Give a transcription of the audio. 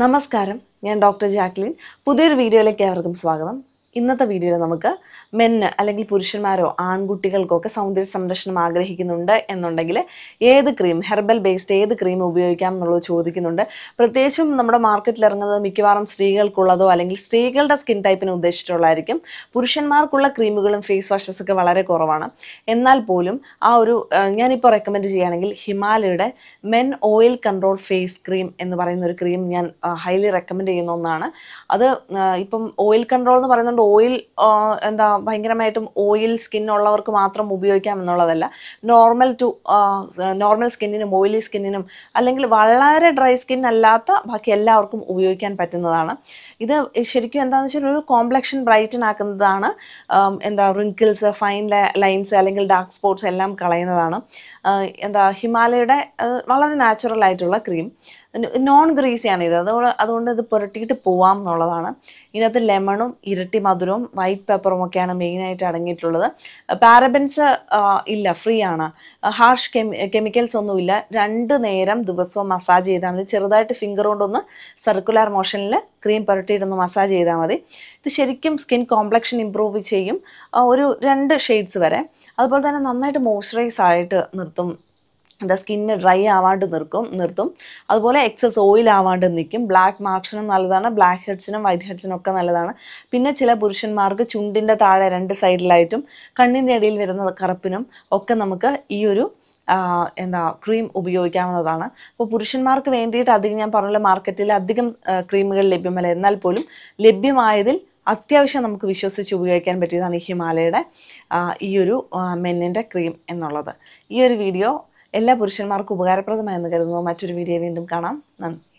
നമസ്കാരം ഞാൻ doctor Jacqueline പുതിയൊരു വീഡിയോയിലേക്ക് ഏവർക്കും സ്വാഗതം ഇന്നത്തെ വീഡിയോയിൽ നമുക്ക് മെന്ന് അല്ലെങ്കിൽ പുരുഷന്മാരോ ഒക്കെ സൗന്ദര്യ സംരക്ഷണം ആഗ്രഹിക്കുന്നുണ്ട് എന്നുണ്ടെങ്കിൽ ഏത് ക്രീം ഹെർബൽ ബേസ്ഡ് ഏത് ക്രീം ഉപയോഗിക്കാം എന്നുള്ളത് ചോദിക്കുന്നുണ്ട് പ്രത്യേകിച്ചും നമ്മുടെ മാർക്കറ്റിൽ ഇറങ്ങുന്നത് മിക്കവാറും സ്ത്രീകൾക്കുള്ളതോ അല്ലെങ്കിൽ സ്ത്രീകളുടെ സ്കിൻ ടൈപ്പിന് ഉദ്ദേശിച്ചിട്ടുള്ളതായിരിക്കും പുരുഷന്മാർക്കുള്ള ക്രീമുകളും ഫേസ് വാഷസ് ഒക്കെ വളരെ കുറവാണ് എന്നാൽ പോലും ആ ഒരു ഞാനിപ്പോൾ റെക്കമെൻഡ് ചെയ്യുകയാണെങ്കിൽ ഹിമാലയയുടെ men oil control face cream എന്ന് പറയുന്ന ഒരു ക്രീം ഞാൻ ഹൈലി റെക്കമെൻഡ് ചെയ്യുന്ന ഒന്നാണ് അത് ഇപ്പം ഓയിൽ കൺട്രോൾ എന്ന് പറയുന്നുണ്ട് ഓയിൽ എന്താ ഭയങ്കരമായിട്ടും ഓയിൽ സ്കിൻ ഉള്ളവർക്ക് മാത്രം ഉപയോഗിക്കാം എന്നുള്ളതല്ല നോർമൽ ടു നോർമൽ സ്കിന്നിനും ഓയിലി സ്കിന്നിനും അല്ലെങ്കിൽ വളരെ ഡ്രൈ സ്കിൻ അല്ലാത്ത ബാക്കി എല്ലാവർക്കും ഉപയോഗിക്കാൻ പറ്റുന്നതാണ് ഇത് ശരിക്കും എന്താണെന്ന് വെച്ചാൽ ഒരു കോംപ്ലക്ഷൻ ബ്രൈറ്റൻ ആക്കുന്നതാണ് എന്താ റിങ്കിൾസ് ഫൈൻ ലൈൻസ് അല്ലെങ്കിൽ ഡാർക്ക് സ്പോട്ട്സ് എല്ലാം കളയുന്നതാണ് എന്താ ഹിമാലയയുടെ വളരെ നാച്ചുറൽ ആയിട്ടുള്ള ക്രീം നോൺ ഗ്രീസിയാണ് ഇത് അതുകൊണ്ട് അതുകൊണ്ട് ഇത് പുരട്ടിയിട്ട് പോവാം എന്നുള്ളതാണ് ഇതിനകത്ത് ലെമണും ഇരട്ടി മധുരവും വൈറ്റ് പേപ്പറും ഒക്കെയാണ് മെയിനായിട്ട് അടങ്ങിയിട്ടുള്ളത് പാരബൻസ് ഇല്ല ഫ്രീ ആണ് ഹാർഷ് കെമിക്കൽസ് ഒന്നുമില്ല രണ്ട് നേരം ദിവസവും മസാജ് ചെയ്താൽ മതി ചെറുതായിട്ട് ഫിംഗർ കൊണ്ടൊന്ന് സർക്കുലർ മോഷനിൽ ക്രീം പുരട്ടിയിട്ടൊന്ന് മസാജ് ചെയ്താൽ മതി ഇത് ശരിക്കും സ്കിൻ കോംപ്ലക്ഷൻ ഇമ്പ്രൂവ് ചെയ്യും ഒരു രണ്ട് ഷെയ്ഡ്സ് വരെ അതുപോലെ തന്നെ നന്നായിട്ട് മോയ്സ്ചറൈസ് ആയിട്ട് നിർത്തും എന്താ സ്കിന്ന് ഡ്രൈ ആവാണ്ട് നിർക്കും നിർത്തും അതുപോലെ എക്സസ് ഓയിൽ ആവാണ്ട് നിൽക്കും ബ്ലാക്ക് മാർക്സിനും നല്ലതാണ് ബ്ലാക്ക് ഹെഡ്സിനും വൈറ്റ് ഹെഡ്സിനും ഒക്കെ നല്ലതാണ് പിന്നെ ചില പുരുഷന്മാർക്ക് ചുണ്ടിൻ്റെ താഴെ രണ്ട് സൈഡിലായിട്ടും കണ്ണിൻ്റെ ഇടയിൽ വരുന്ന കറുപ്പിനും ഒക്കെ നമുക്ക് ഈ ഒരു എന്താ ക്രീം ഉപയോഗിക്കാവുന്നതാണ് അപ്പോൾ പുരുഷന്മാർക്ക് വേണ്ടിയിട്ട് അധികം ഞാൻ പറഞ്ഞ മാർക്കറ്റിൽ അധികം ക്രീമുകൾ ലഭ്യമല്ല എന്നാൽ പോലും ലഭ്യമായതിൽ അത്യാവശ്യം നമുക്ക് വിശ്വസിച്ച് ഉപയോഗിക്കാൻ പറ്റിയതാണ് ഹിമാലയയുടെ ഈ ഒരു മെന്നിൻ്റെ ക്രീം എന്നുള്ളത് ഈ ഒരു വീഡിയോ എല്ലാ പുരുഷന്മാർക്കും ഉപകാരപ്രദമായെന്ന് കരുതുന്നു മറ്റൊരു വീഡിയോ വീണ്ടും കാണാം നന്ദി